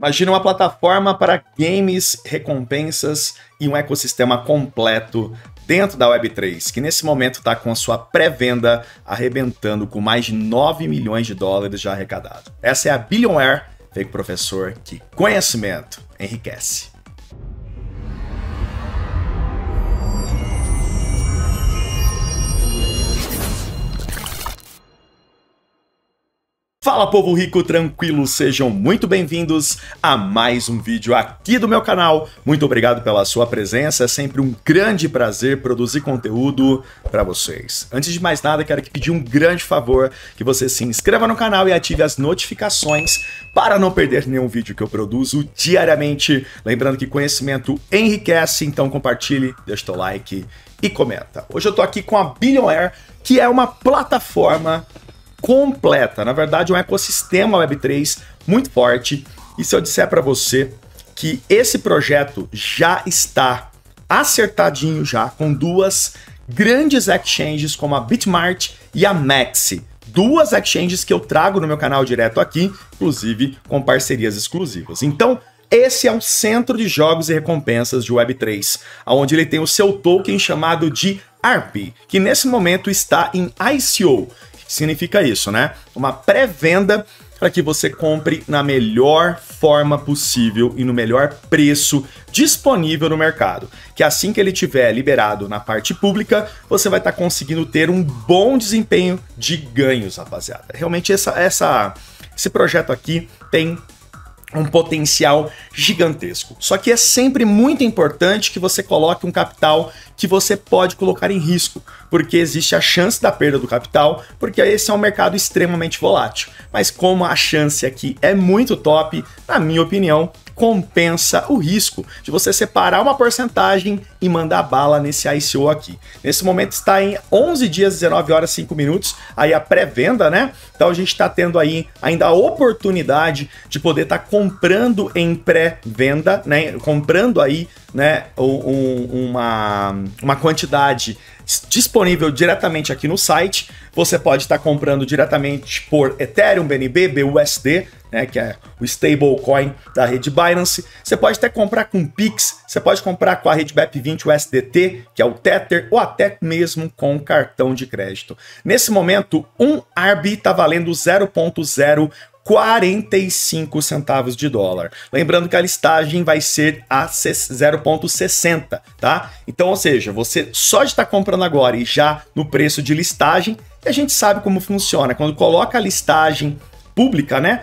Imagina uma plataforma para games, recompensas e um ecossistema completo dentro da Web3, que nesse momento está com a sua pré-venda arrebentando com mais de 9 milhões de dólares já arrecadado. Essa é a Billionaire, fake professor, que conhecimento enriquece. Fala povo rico tranquilo, sejam muito bem-vindos a mais um vídeo aqui do meu canal. Muito obrigado pela sua presença, é sempre um grande prazer produzir conteúdo para vocês. Antes de mais nada, quero pedir um grande favor que você se inscreva no canal e ative as notificações para não perder nenhum vídeo que eu produzo diariamente. Lembrando que conhecimento enriquece, então compartilhe, deixa seu like e comenta. Hoje eu tô aqui com a Billionaire, que é uma plataforma completa. Na verdade, é um ecossistema Web3 muito forte. E se eu disser para você que esse projeto já está acertadinho já com duas grandes exchanges como a Bitmart e a Maxi. Duas exchanges que eu trago no meu canal direto aqui, inclusive com parcerias exclusivas. Então, esse é um centro de jogos e recompensas de Web3, onde ele tem o seu token chamado de ARP, que nesse momento está em ICO, significa isso, né? Uma pré-venda para que você compre na melhor forma possível e no melhor preço disponível no mercado. Que assim que ele tiver liberado na parte pública, você vai estar tá conseguindo ter um bom desempenho de ganhos, rapaziada. Realmente essa, essa esse projeto aqui tem um potencial gigantesco. Só que é sempre muito importante que você coloque um capital que você pode colocar em risco, porque existe a chance da perda do capital, porque esse é um mercado extremamente volátil. Mas como a chance aqui é muito top, na minha opinião, compensa o risco de você separar uma porcentagem e mandar bala nesse ICO aqui. Nesse momento está em 11 dias, 19 horas 5 minutos, aí a pré-venda, né? Então a gente está tendo aí ainda a oportunidade de poder estar tá comprando em pré-venda, né? Comprando aí, né, um, uma, uma quantidade disponível diretamente aqui no site. Você pode estar tá comprando diretamente por Ethereum, BNB, BUSD, né, que é o stablecoin da rede Binance. Você pode até comprar com Pix, você pode comprar com a rede BEP20, o que é o Tether, ou até mesmo com cartão de crédito. Nesse momento, um ARB está valendo 0.0 45 centavos de dólar. Lembrando que a listagem vai ser a 0,60, tá? Então, ou seja, você só está comprando agora e já no preço de listagem, e a gente sabe como funciona. Quando coloca a listagem pública, né?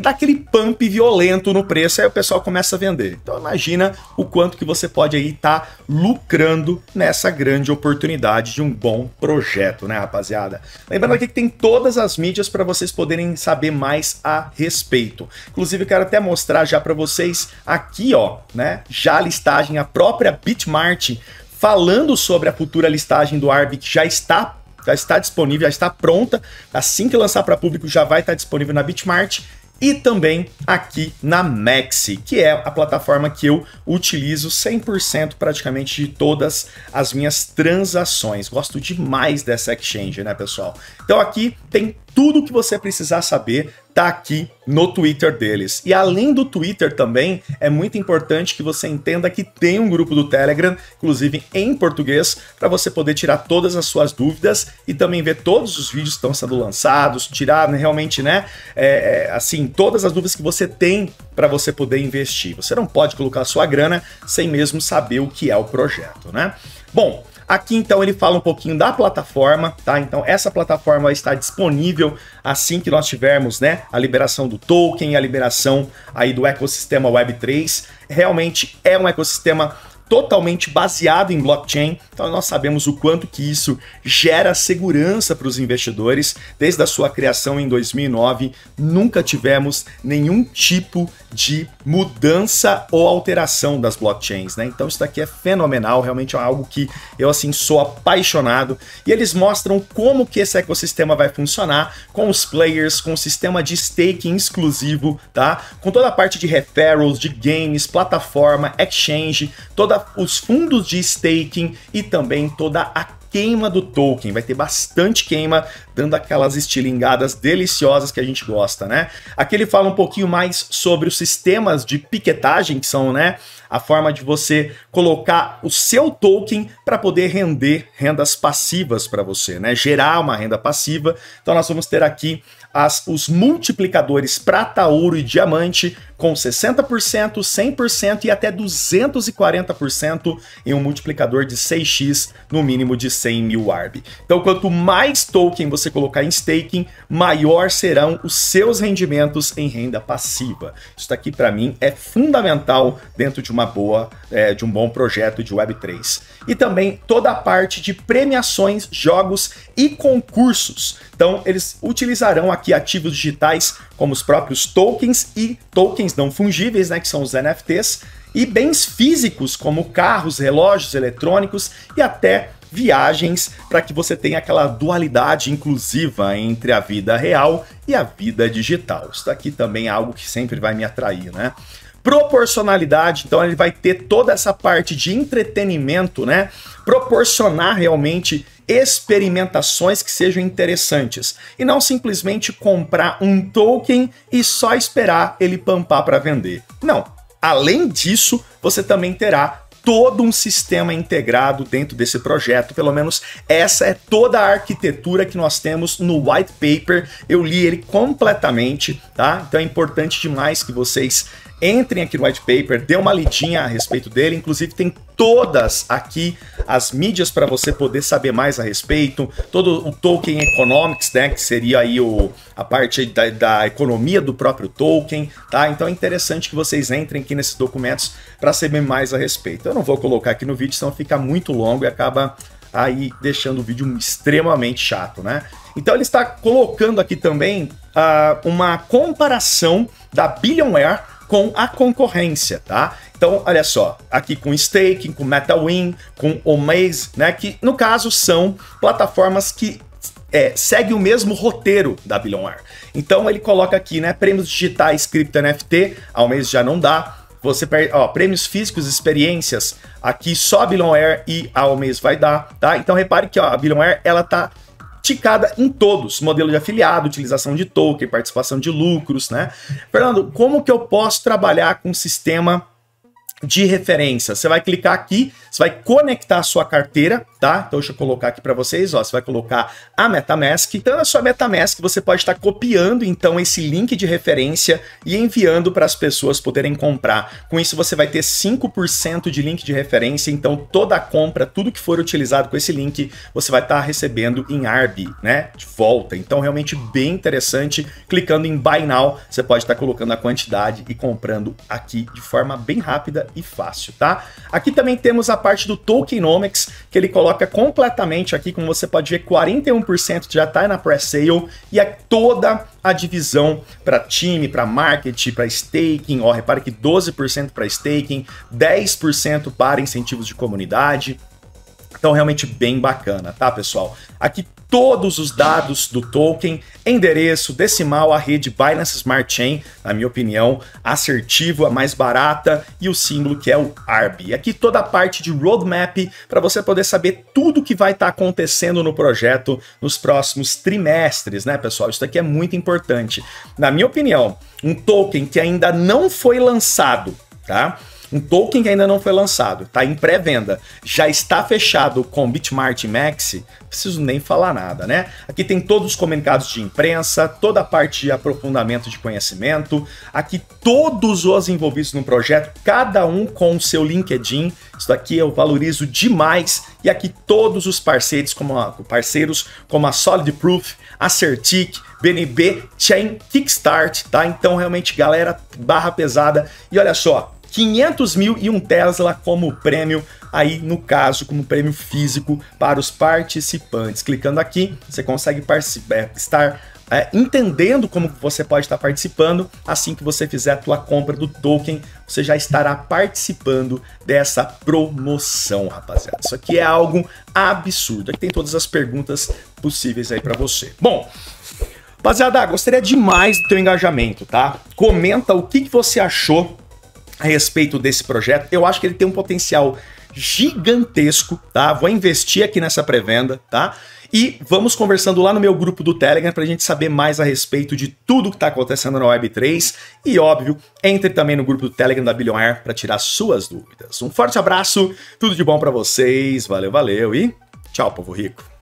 dá aquele pump violento no preço, aí o pessoal começa a vender. Então imagina o quanto que você pode aí estar tá lucrando nessa grande oportunidade de um bom projeto, né, rapaziada? Lembrando aqui que tem todas as mídias para vocês poderem saber mais a respeito. Inclusive, quero até mostrar já para vocês aqui, ó, né, já a listagem, a própria Bitmart falando sobre a futura listagem do ARB que já está já está disponível, já está pronta. Assim que lançar para público, já vai estar disponível na Bitmart e também aqui na Maxi, que é a plataforma que eu utilizo 100% praticamente de todas as minhas transações. Gosto demais dessa exchange, né, pessoal? Então aqui tem tudo o que você precisar saber tá aqui no Twitter deles. E além do Twitter também, é muito importante que você entenda que tem um grupo do Telegram, inclusive em português, para você poder tirar todas as suas dúvidas e também ver todos os vídeos que estão sendo lançados, tirar né, realmente, né, é, é, assim, todas as dúvidas que você tem para você poder investir. Você não pode colocar sua grana sem mesmo saber o que é o projeto, né? Bom, Aqui então ele fala um pouquinho da plataforma, tá? Então essa plataforma está disponível assim que nós tivermos, né, a liberação do token, a liberação aí do ecossistema Web3. Realmente é um ecossistema totalmente baseado em blockchain. Então nós sabemos o quanto que isso gera segurança para os investidores. Desde a sua criação em 2009, nunca tivemos nenhum tipo de mudança ou alteração das blockchains, né? Então isso daqui é fenomenal, realmente é algo que eu assim sou apaixonado. E eles mostram como que esse ecossistema vai funcionar com os players, com o sistema de staking exclusivo, tá? Com toda a parte de referrals, de games, plataforma, exchange, toda os fundos de staking e também toda a queima do token, vai ter bastante queima, dando aquelas estilingadas deliciosas que a gente gosta, né? Aqui ele fala um pouquinho mais sobre os sistemas de piquetagem, que são, né, a forma de você colocar o seu token para poder render rendas passivas para você, né? Gerar uma renda passiva. Então nós vamos ter aqui as, os multiplicadores prata, ouro e diamante com 60%, 100% e até 240% em um multiplicador de 6x no mínimo de 100 mil ARB. Então, quanto mais token você colocar em staking, maior serão os seus rendimentos em renda passiva. Isso aqui para mim é fundamental dentro de uma boa, é, de um bom projeto de Web3. E também toda a parte de premiações, jogos e concursos. Então, eles utilizarão aqui aqui ativos digitais, como os próprios tokens e tokens não fungíveis, né, que são os NFTs, e bens físicos, como carros, relógios eletrônicos e até viagens, para que você tenha aquela dualidade inclusiva entre a vida real e a vida digital. Isso daqui também é algo que sempre vai me atrair, né? proporcionalidade, então ele vai ter toda essa parte de entretenimento, né? Proporcionar realmente experimentações que sejam interessantes e não simplesmente comprar um token e só esperar ele pampar para vender. Não. Além disso, você também terá todo um sistema integrado dentro desse projeto, pelo menos essa é toda a arquitetura que nós temos no white paper. Eu li ele completamente, tá? Então é importante demais que vocês Entrem aqui no white paper, dê uma lidinha a respeito dele. Inclusive, tem todas aqui as mídias para você poder saber mais a respeito. Todo o token economics, né? Que seria aí o, a parte da, da economia do próprio token, tá? Então é interessante que vocês entrem aqui nesses documentos para saber mais a respeito. Eu não vou colocar aqui no vídeo, senão fica muito longo e acaba aí deixando o vídeo extremamente chato, né? Então ele está colocando aqui também uh, uma comparação da Billionaire com a concorrência, tá? Então, olha só, aqui com Staking, com MetaWin, com Omaze, né, que no caso são plataformas que é, segue o mesmo roteiro da Billionaire. Então ele coloca aqui, né, prêmios digitais, cripto, NFT, ao mês já não dá, você perde, ó, prêmios físicos, experiências, aqui só a Billionaire e ao Almes vai dar, tá? Então repare que ó, a Billionaire, ela tá ticada em todos, modelo de afiliado, utilização de token, participação de lucros, né? Fernando, como que eu posso trabalhar com um sistema de referência. Você vai clicar aqui, você vai conectar a sua carteira, tá? Então deixa eu colocar aqui para vocês, ó, você vai colocar a MetaMask. Então na sua MetaMask você pode estar copiando então esse link de referência e enviando para as pessoas poderem comprar. Com isso você vai ter 5% de link de referência, então toda a compra, tudo que for utilizado com esse link, você vai estar recebendo em ARB, né? De volta. Então realmente bem interessante. Clicando em Buy Now, você pode estar colocando a quantidade e comprando aqui de forma bem rápida e fácil, tá? Aqui também temos a parte do tokenomics, que ele coloca completamente aqui, como você pode ver, 41% já está na pre-sale e é toda a divisão para time, para marketing, para staking. Ó, repare que 12% para staking, 10% para incentivos de comunidade, então, realmente bem bacana, tá, pessoal? Aqui todos os dados do token, endereço, decimal, a rede Binance Smart Chain, na minha opinião, assertiva, mais barata e o símbolo que é o ARB. E aqui toda a parte de roadmap para você poder saber tudo que vai estar tá acontecendo no projeto nos próximos trimestres, né, pessoal? Isso aqui é muito importante. Na minha opinião, um token que ainda não foi lançado, tá? um token que ainda não foi lançado, tá em pré-venda, já está fechado com Bitmart e Maxi, preciso nem falar nada, né? Aqui tem todos os comunicados de imprensa, toda a parte de aprofundamento de conhecimento, aqui todos os envolvidos no projeto, cada um com o seu LinkedIn. Isso daqui eu valorizo demais e aqui todos os parceiros como a, parceiros como a Solid Proof, Acertic, BNB, Chain, Kickstart, tá? Então realmente galera barra pesada e olha só, 500 mil e um Tesla como prêmio, aí no caso, como prêmio físico para os participantes. Clicando aqui, você consegue é, estar é, entendendo como você pode estar participando, assim que você fizer a tua compra do token, você já estará participando dessa promoção, rapaziada. Isso aqui é algo absurdo. Aqui tem todas as perguntas possíveis aí para você. Bom, rapaziada, gostaria demais do teu engajamento, tá? Comenta o que, que você achou a respeito desse projeto. Eu acho que ele tem um potencial gigantesco, tá? Vou investir aqui nessa pré-venda, tá? E vamos conversando lá no meu grupo do Telegram para a gente saber mais a respeito de tudo que está acontecendo na Web3. E óbvio, entre também no grupo do Telegram da Billionaire para tirar suas dúvidas. Um forte abraço, tudo de bom para vocês, valeu, valeu e tchau, povo rico.